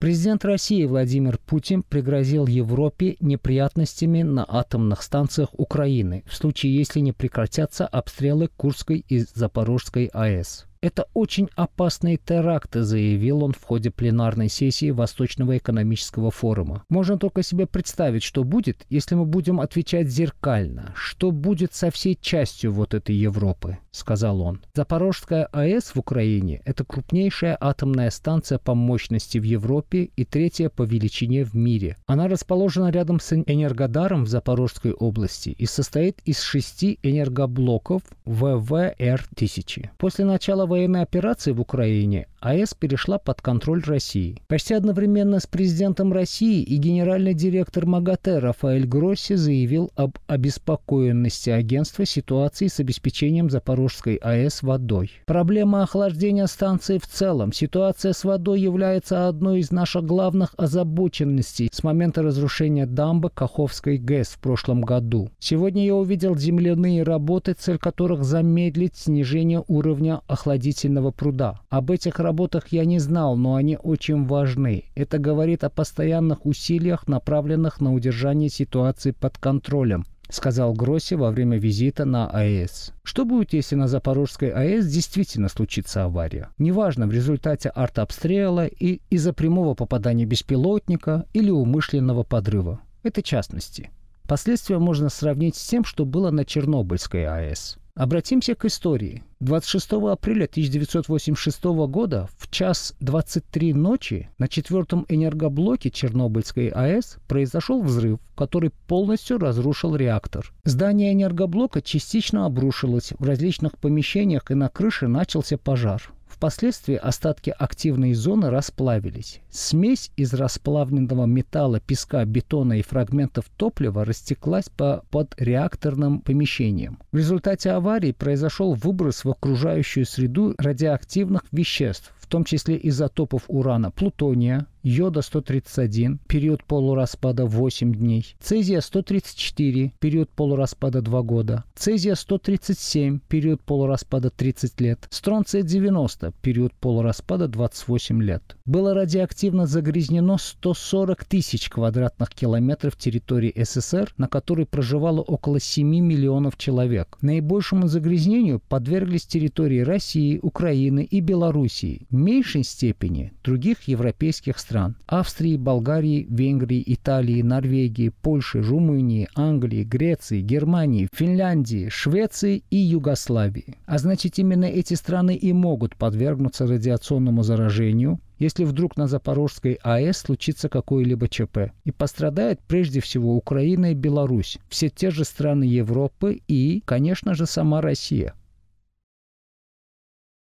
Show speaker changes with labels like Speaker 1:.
Speaker 1: Президент России Владимир Путин пригрозил Европе неприятностями на атомных станциях Украины в случае, если не прекратятся обстрелы Курской и Запорожской АЭС. «Это очень опасные теракты», — заявил он в ходе пленарной сессии Восточного экономического форума. «Можно только себе представить, что будет, если мы будем отвечать зеркально. Что будет со всей частью вот этой Европы?» — сказал он. «Запорожская АЭС в Украине — это крупнейшая атомная станция по мощности в Европе и третья по величине в мире. Она расположена рядом с Энергодаром в Запорожской области и состоит из шести энергоблоков ВВР-1000. После начала военной операции в Украине АЭС перешла под контроль России. Почти одновременно с президентом России и генеральный директор МАГАТЭ Рафаэль Гросси заявил об обеспокоенности агентства ситуации с обеспечением Запорожской АЭС водой. Проблема охлаждения станции в целом, ситуация с водой является одной из наших главных озабоченностей с момента разрушения дамбы Каховской ГЭС в прошлом году. Сегодня я увидел земляные работы, цель которых замедлить снижение уровня охладительного пруда. Об этих работах работах я не знал, но они очень важны. Это говорит о постоянных усилиях, направленных на удержание ситуации под контролем. — сказал Гросси во время визита на АЭС. «Что будет, если на Запорожской АЭС действительно случится авария? Неважно, в результате артобстрела и из-за прямого попадания беспилотника или умышленного подрыва. Это частности. Последствия можно сравнить с тем, что было на Чернобыльской АЭС. Обратимся к истории. 26 апреля 1986 года в час 23 ночи на четвертом энергоблоке Чернобыльской АЭС произошел взрыв, который полностью разрушил реактор. Здание энергоблока частично обрушилось, в различных помещениях и на крыше начался пожар. Впоследствии остатки активной зоны расплавились. Смесь из расплавленного металла, песка, бетона и фрагментов топлива растеклась по подреакторным помещениям. В результате аварии произошел выброс в окружающую среду радиоактивных веществ, том числе изотопов урана плутония, йода-131, период полураспада 8 дней, цезия-134, период полураспада 2 года, цезия-137, период полураспада 30 лет, стронция-90, период полураспада 28 лет. Было радиоактивно загрязнено 140 тысяч квадратных километров территории СССр, на которой проживало около 7 миллионов человек. Наибольшему загрязнению подверглись территории России, Украины и Белоруссии меньшей степени других европейских стран – Австрии, Болгарии, Венгрии, Италии, Норвегии, Польши, Румынии, Англии, Греции, Германии, Финляндии, Швеции и Югославии. А значит, именно эти страны и могут подвергнуться радиационному заражению, если вдруг на Запорожской АЭС случится какое-либо ЧП. И пострадает прежде всего Украина и Беларусь, все те же страны Европы и, конечно же, сама Россия –